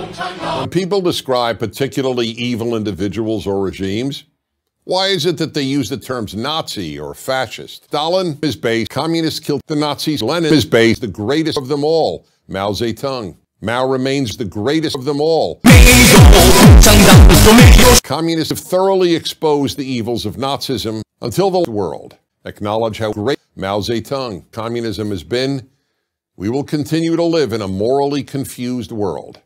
When people describe particularly evil individuals or regimes, why is it that they use the terms Nazi or fascist? Stalin is based, communists killed the Nazis, Lenin is based, the greatest of them all, Mao Zedong. Mao remains the greatest of them all. communists have thoroughly exposed the evils of Nazism until the world acknowledge how great Mao Zedong communism has been. We will continue to live in a morally confused world.